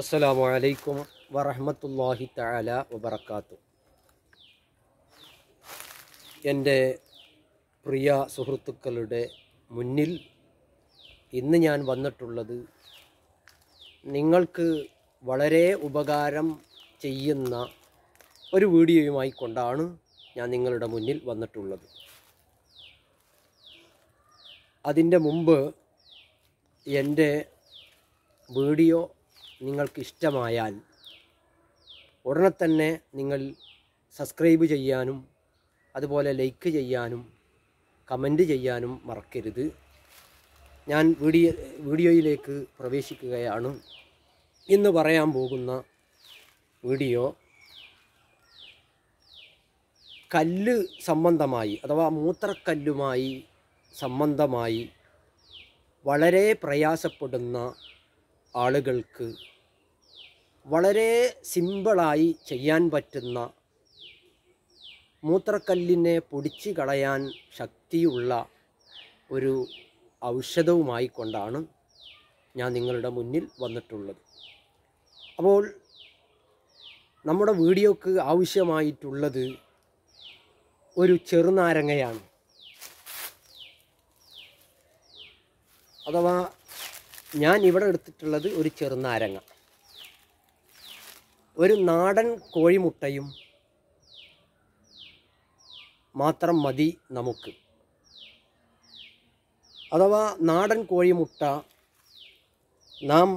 അസ്സലാമു അലൈക്കും വറഹമത്തല്ലാഹി തആല വബറക്കാത്തു എൻ്റെ പ്രിയ സുഹൃത്തുക്കളുടെ മുന്നിൽ ഇന്ന് ഞാൻ വന്നിട്ടുള്ളത് നിങ്ങൾക്ക് വളരെ ഉപകാരം ചെയ്യുന്ന ഒരു വീഡിയോയുമായി കൊണ്ടാണ് ഞാൻ നിങ്ങളുടെ മുന്നിൽ വന്നിട്ടുള്ളത് അതിൻ്റെ മുമ്പ് എൻ്റെ വീഡിയോ നിങ്ങൾക്ക് ഇഷ്ടമായാൽ ഉടനെ തന്നെ നിങ്ങൾ സബ്സ്ക്രൈബ് ചെയ്യാനും അതുപോലെ ലൈക്ക് ചെയ്യാനും കമൻറ്റ് ചെയ്യാനും മറക്കരുത് ഞാൻ വീഡിയോ വീഡിയോയിലേക്ക് പ്രവേശിക്കുകയാണ് ഇന്ന് പറയാൻ പോകുന്ന വീഡിയോ കല്ല് സംബന്ധമായി അഥവാ മൂത്രക്കല്ലുമായി സംബന്ധമായി വളരെ പ്രയാസപ്പെടുന്ന ആളുകൾക്ക് വളരെ സിമ്പിളായി ചെയ്യാൻ പറ്റുന്ന മൂത്രക്കല്ലിനെ പൊടിച്ച് കളയാൻ ശക്തിയുള്ള ഒരു ഔഷധവുമായി കൊണ്ടാണ് ഞാൻ നിങ്ങളുടെ മുന്നിൽ വന്നിട്ടുള്ളത് അപ്പോൾ നമ്മുടെ വീഡിയോക്ക് ആവശ്യമായിട്ടുള്ളത് ഒരു ചെറുനാരങ്ങയാണ് അഥവാ ഞാൻ ഇവിടെ എടുത്തിട്ടുള്ളത് ഒരു ചെറുനാരങ്ങ ഒരു നാടൻ കോഴിമുട്ടയും മാത്രം മതി നമുക്ക് അഥവാ നാടൻ കോഴിമുട്ട നാം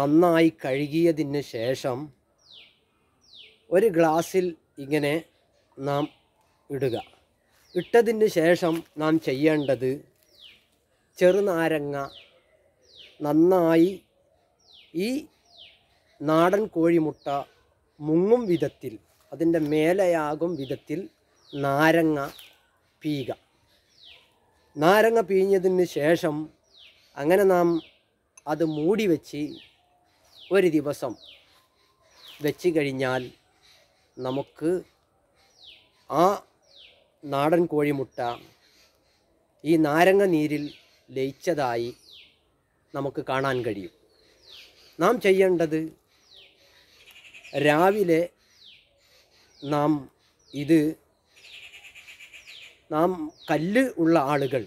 നന്നായി കഴുകിയതിന് ശേഷം ഒരു ഗ്ലാസ്സിൽ ഇങ്ങനെ നാം ഇടുക ഇട്ടതിന് ശേഷം നാം ചെയ്യേണ്ടത് ചെറുനാരങ്ങ നന്നായി ഈ നാടൻ കോഴിമുട്ട മുങ്ങും വിധത്തിൽ അതിൻ്റെ മേലെയാകും വിധത്തിൽ നാരങ്ങ പീക നാരങ്ങ പീഞ്ഞതിന് ശേഷം അങ്ങനെ നാം അത് മൂടി വച്ച് ഒരു ദിവസം വെച്ച് കഴിഞ്ഞാൽ നമുക്ക് ആ നാടൻ കോഴിമുട്ട ഈ നാരങ്ങ നീരിൽ ലയിച്ചതായി നമുക്ക് കാണാൻ കഴിയും നാം ചെയ്യേണ്ടത് രാവിലെ നാം ഇത് നാം കല്ല് ഉള്ള ആളുകൾ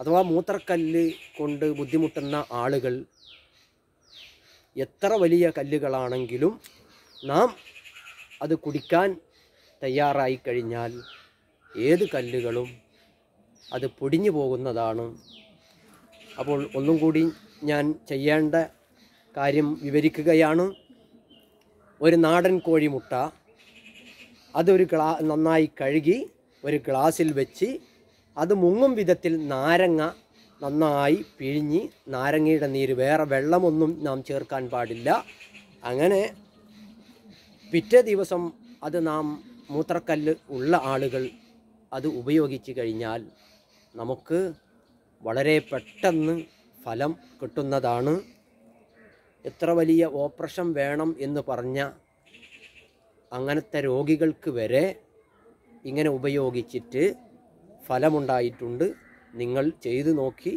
അഥവാ മൂത്രക്കല്ല് കൊണ്ട് ബുദ്ധിമുട്ടുന്ന ആളുകൾ എത്ര വലിയ കല്ലുകളാണെങ്കിലും നാം അത് കുടിക്കാൻ തയ്യാറായി കഴിഞ്ഞാൽ ഏത് കല്ലുകളും അത് പൊടിഞ്ഞു പോകുന്നതാണ് അപ്പോൾ ഒന്നും കൂടി ഞാൻ ചെയ്യേണ്ട കാര്യം വിവരിക്കുകയാണ് ഒരു നാടൻ കോഴിമുട്ട അതൊരു ഗ്ലാ നന്നായി കഴുകി ഒരു ഗ്ലാസ്സിൽ വെച്ച് അത് മുങ്ങും വിധത്തിൽ നാരങ്ങ നന്നായി പിഴിഞ്ഞ് നാരങ്ങയുടെ നീര് വേറെ വെള്ളമൊന്നും നാം ചേർക്കാൻ പാടില്ല അങ്ങനെ പിറ്റേ ദിവസം അത് നാം മൂത്രക്കല്ല് ഉള്ള ആളുകൾ അത് ഉപയോഗിച്ച് കഴിഞ്ഞാൽ നമുക്ക് വളരെ പെട്ടെന്ന് ഫലം കിട്ടുന്നതാണ് എത്ര വലിയ ഓപ്പറേഷൻ വേണം എന്ന് പറഞ്ഞ അങ്ങനത്തെ രോഗികൾക്ക് വരെ ഇങ്ങനെ ഉപയോഗിച്ചിട്ട് ഫലമുണ്ടായിട്ടുണ്ട് നിങ്ങൾ ചെയ്തു നോക്കി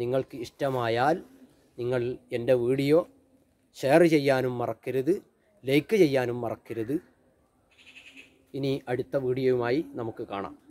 നിങ്ങൾക്ക് ഇഷ്ടമായാൽ നിങ്ങൾ എൻ്റെ വീഡിയോ ഷെയർ ചെയ്യാനും മറക്കരുത് ലൈക്ക് ചെയ്യാനും മറക്കരുത് ഇനി അടുത്ത വീഡിയോയുമായി നമുക്ക് കാണാം